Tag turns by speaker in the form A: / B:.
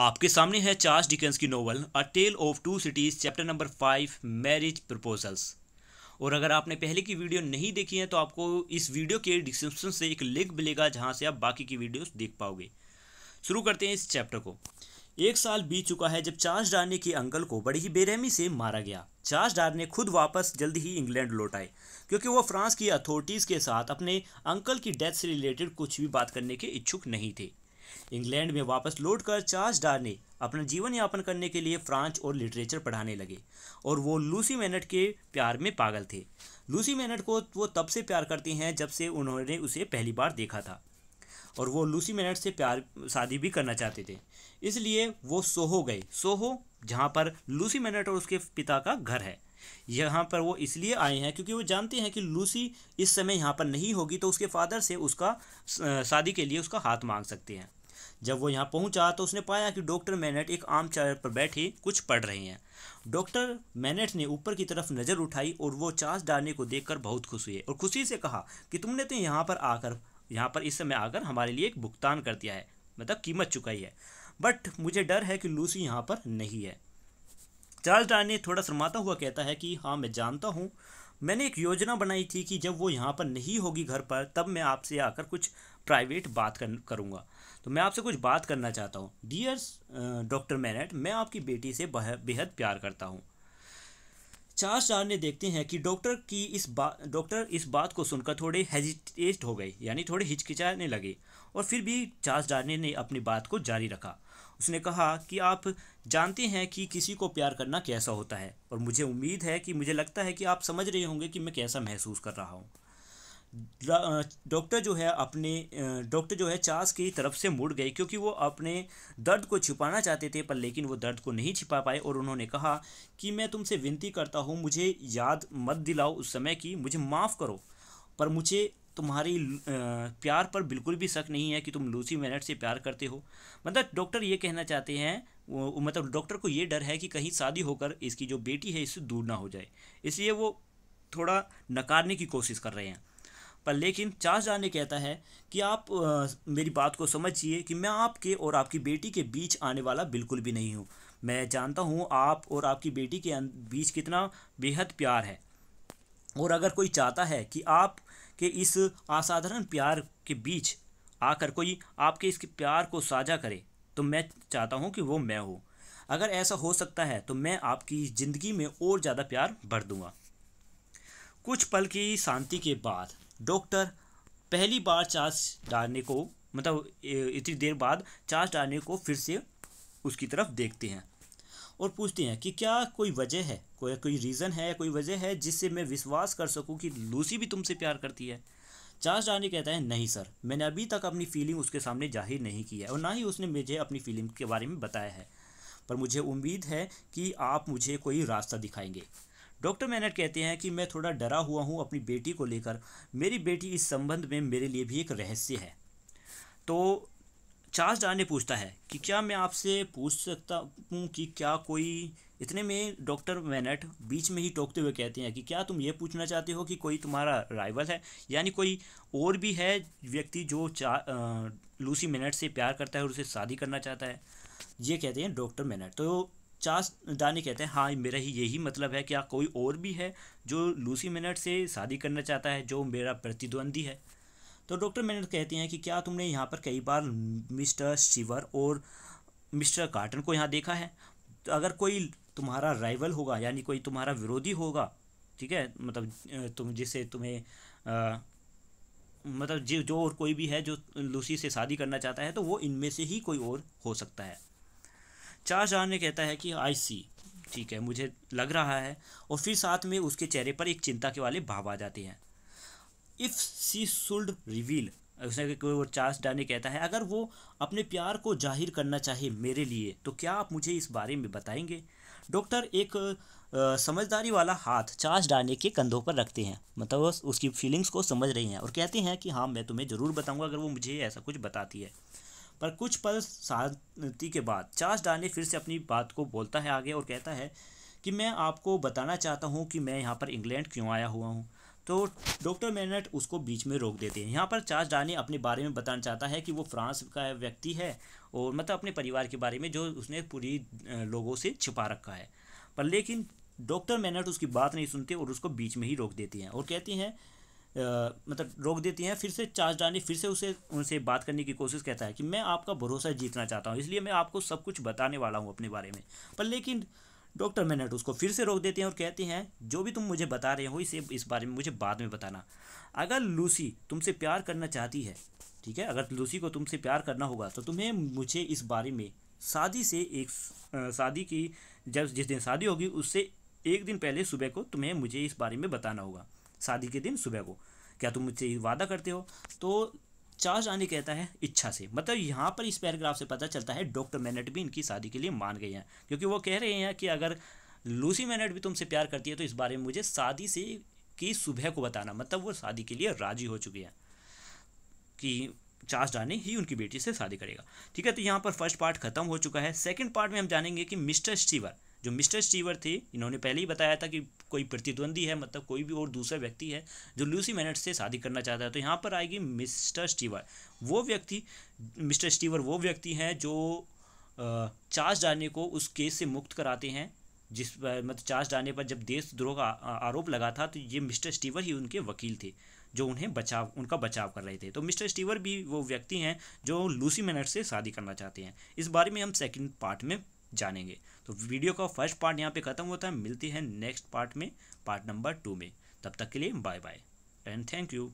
A: आपके सामने है चार्ल्स डिकेंस की novel a tale of two cities chapter number five marriage proposals और अगर आपने पहले की वीडियो नहीं देखी है तो आपको इस वीडियो के डिस्क्रिप्शन से एक लिंक मिलेगा जहाँ से आप बाकी की वीडियोस देख पाओगे शुरू करते हैं इस चैप्टर को एक साल बीत चुका है जब चार्ल्स डारने के अंकल को बड़ी ही बेरहमी से मारा गया चार्ल्स ने खुद वापस जल्द ही इंग्लैंड लौट आए क्योंकि वो फ्रांस की अथॉरिटीज़ के साथ अपने अंकल की डेथ से रिलेटेड कुछ भी बात करने के इच्छुक नहीं थे इंग्लैंड में वापस लौट कर चार्ल्स डार्ने अपना जीवन यापन करने के लिए फ्रांस और लिटरेचर पढ़ाने लगे और वो लूसी मैनट के प्यार में पागल थे लूसी मैनट को वो तब से प्यार करती हैं जब से उन्होंने उसे पहली बार देखा था और वो लूसी मैनट से प्यार शादी भी करना चाहते थे इसलिए वो सोहो गए सोहो जहाँ पर लूसी मैनट और उसके पिता का घर है यहाँ पर वो इसलिए आए हैं क्योंकि वो जानते हैं कि लूसी इस समय यहाँ पर नहीं होगी तो उसके फादर से उसका शादी के लिए उसका हाथ मांग सकते हैं जब वो यहाँ पहुँचा तो उसने पाया कि डॉक्टर मैनेट एक आम चार पर बैठी कुछ पढ़ रही हैं डॉक्टर मैनेट ने ऊपर की तरफ नज़र उठाई और वो चार्ज डालने को देखकर बहुत खुश हुए और खुशी से कहा कि तुमने तो यहाँ पर आकर यहाँ पर इस समय आकर हमारे लिए एक भुगतान कर दिया है मतलब कीमत चुकाई है बट मुझे डर है कि लूसी यहाँ पर नहीं है चार्ल्स डार्न ने थोड़ा शर्माता हुआ कहता है कि हाँ मैं जानता हूँ मैंने एक योजना बनाई थी कि जब वो यहाँ पर नहीं होगी घर पर तब मैं आपसे आकर कुछ प्राइवेट बात कर करूँगा तो मैं आपसे कुछ बात करना चाहता हूँ डियर्स डॉक्टर मैनेट मैं आपकी बेटी से बेहद प्यार करता हूँ चार चार ने देखते हैं कि डॉक्टर की इस बात डॉक्टर इस बात को सुनकर थोड़े हेजिटेट हो गए यानी थोड़े हिचकिचाने लगे और फिर भी चार डार्ने ने अपनी बात को जारी रखा उसने कहा कि आप जानते हैं कि किसी को प्यार करना कैसा होता है और मुझे उम्मीद है कि मुझे लगता है कि आप समझ रहे होंगे कि मैं कैसा महसूस कर रहा हूँ डॉक्टर जो है अपने डॉक्टर जो है चार्ल्स की तरफ से मुड़ गए क्योंकि वो अपने दर्द को छिपाना चाहते थे पर लेकिन वो दर्द को नहीं छिपा पाए और उन्होंने कहा कि मैं तुमसे विनती करता हूँ मुझे याद मत दिलाओ उस समय की मुझे माफ़ करो पर मुझे तुम्हारी प्यार पर बिल्कुल भी शक नहीं है कि तुम लूसी मैनेट से प्यार करते हो मतलब डॉक्टर ये कहना चाहते हैं वो मतलब डॉक्टर को ये डर है कि कहीं शादी होकर इसकी जो बेटी है इससे दूर ना हो जाए इसलिए वो थोड़ा नकारने की कोशिश कर रहे हैं पर लेकिन शाहजहाँ ने कहता है कि आप आ, मेरी बात को समझिए कि मैं आपके और आपकी बेटी के बीच आने वाला बिल्कुल भी नहीं हूँ मैं जानता हूँ आप और आपकी बेटी के अं-, बीच कितना बेहद प्यार है और अगर कोई चाहता है कि आप के इस असाधारण प्यार के बीच आकर कोई आपके इसके प्यार को साझा करे तो मैं चाहता हूँ कि वो मैं हूँ अगर ऐसा हो सकता है तो मैं आपकी ज़िंदगी में और ज़्यादा प्यार भर दूँगा कुछ पल की शांति के बाद डॉक्टर पहली बार चार्ज डालने को मतलब इतनी देर बाद चार्ज डालने को फिर से उसकी तरफ देखते हैं और पूछते हैं कि क्या कोई वजह है कोई कोई रीज़न है कोई वजह है जिससे मैं विश्वास कर सकूं कि लूसी भी तुमसे प्यार करती है चार्ज डालने कहता है नहीं सर मैंने अभी तक अपनी फीलिंग उसके सामने जाहिर नहीं की है और ना ही उसने मुझे अपनी फीलिंग के बारे में बताया है पर मुझे उम्मीद है कि आप मुझे कोई रास्ता दिखाएंगे डॉक्टर मैनेट कहते हैं कि मैं थोड़ा डरा हुआ हूँ अपनी बेटी को लेकर मेरी बेटी इस संबंध में मेरे लिए भी एक रहस्य है तो चार्ल्स डार ने पूछता है कि क्या मैं आपसे पूछ सकता हूँ कि क्या कोई इतने में डॉक्टर मैनेट बीच में ही टोकते हुए कहते हैं कि क्या तुम ये पूछना चाहते हो कि कोई तुम्हारा राइवल है यानी कोई और भी है व्यक्ति जो चा लूसी मैनेट से प्यार करता है और उसे शादी करना चाहता है ये कहते हैं डॉक्टर मैनेट तो चास दानी कहते हैं हाँ मेरा ही यही मतलब है क्या कोई और भी है जो लूसी मेनट से शादी करना चाहता है जो मेरा प्रतिद्वंदी है तो डॉक्टर मेनट कहती हैं कि क्या तुमने यहाँ पर कई बार मिस्टर शिवर और मिस्टर कार्टन को यहाँ देखा है तो अगर कोई तुम्हारा राइवल होगा यानी कोई तुम्हारा विरोधी होगा ठीक है मतलब तुम जिसे तुम्हें आ, मतलब जो और कोई भी है जो लूसी से शादी करना चाहता है तो वो इनमें से ही कोई और हो सकता है चारजाह ने कहता है कि आई सी ठीक है मुझे लग रहा है और फिर साथ में उसके चेहरे पर एक चिंता के वाले भाव आ जाते हैं इफ़ सी शुल्ड रिवील उसने वो चार्ल्स डाने कहता है अगर वो अपने प्यार को जाहिर करना चाहे मेरे लिए तो क्या आप मुझे इस बारे में बताएंगे डॉक्टर एक समझदारी वाला हाथ चार्ल्स डाने के कंधों पर रखते हैं मतलब उसकी फीलिंग्स को समझ रही हैं और कहते हैं कि हाँ मैं तुम्हें ज़रूर बताऊंगा अगर वो मुझे ऐसा कुछ बताती है पर कुछ पल शांति के बाद चार्ज डार्ले फिर से अपनी बात को बोलता है आगे और कहता है कि मैं आपको बताना चाहता हूँ कि मैं यहाँ पर इंग्लैंड क्यों आया हुआ हूँ तो डॉक्टर मेनट उसको बीच में रोक देते हैं यहाँ पर चार्ज डाने अपने बारे में बताना चाहता है कि वो फ्रांस का व्यक्ति है और मतलब अपने परिवार के बारे में जो उसने पूरी लोगों से छिपा रखा है पर लेकिन डॉक्टर मेनट उसकी बात नहीं सुनते और उसको बीच में ही रोक देती हैं और कहती हैं मतलब रोक देती हैं फिर से चार्ज डालने फिर से उसे उनसे बात करने की कोशिश कहता है कि मैं आपका भरोसा जीतना चाहता हूँ इसलिए मैं आपको सब कुछ बताने वाला हूँ अपने बारे में पर लेकिन डॉक्टर मेनट उसको फिर से रोक देते हैं और कहते हैं जो भी तुम मुझे बता रहे हो इसे इस बारे में मुझे बाद में बताना अगर लूसी तुमसे प्यार करना चाहती है ठीक है अगर लूसी को तुमसे प्यार करना होगा तो तुम्हें मुझे इस बारे में शादी से एक शादी की जब जिस दिन शादी होगी उससे एक दिन पहले सुबह को तुम्हें मुझे इस बारे में बताना होगा शादी के दिन सुबह को क्या तुम मुझसे वादा करते हो तो चार्ज आने कहता है इच्छा से मतलब यहाँ पर इस पैराग्राफ से पता चलता है डॉक्टर मैनेट भी इनकी शादी के लिए मान गए हैं क्योंकि वो कह रहे हैं कि अगर लूसी मैनेट भी तुमसे प्यार करती है तो इस बारे में मुझे शादी से की सुबह को बताना मतलब वो शादी के लिए राजी हो चुकी है कि चार्ज डाने ही उनकी बेटी से शादी करेगा ठीक है तो यहाँ पर फर्स्ट पार्ट खत्म हो चुका है सेकेंड पार्ट में हम जानेंगे कि मिस्टर स्टीवर जो मिस्टर स्टीवर थे इन्होंने पहले ही बताया था कि कोई प्रतिद्वंदी है मतलब कोई भी और दूसरा व्यक्ति है जो लूसी मैनेट से शादी करना चाहता है तो यहाँ पर आएगी मिस्टर स्टीवर वो व्यक्ति मिस्टर स्टीवर वो व्यक्ति हैं जो चार्ज डालने को उस केस से मुक्त कराते हैं जिस पर मतलब चार्ज डालने पर जब देशद्रोह का आरोप लगा था तो ये मिस्टर स्टीवर ही उनके वकील थे जो उन्हें बचाव उनका बचाव कर रहे थे तो मिस्टर स्टीवर भी वो व्यक्ति हैं जो लूसी मैनट से शादी करना चाहते हैं इस बारे में हम सेकेंड पार्ट में जानेंगे तो वीडियो का फर्स्ट पार्ट यहाँ पे ख़त्म होता है मिलती है नेक्स्ट पार्ट में पार्ट नंबर टू में तब तक के लिए bye bye and thank you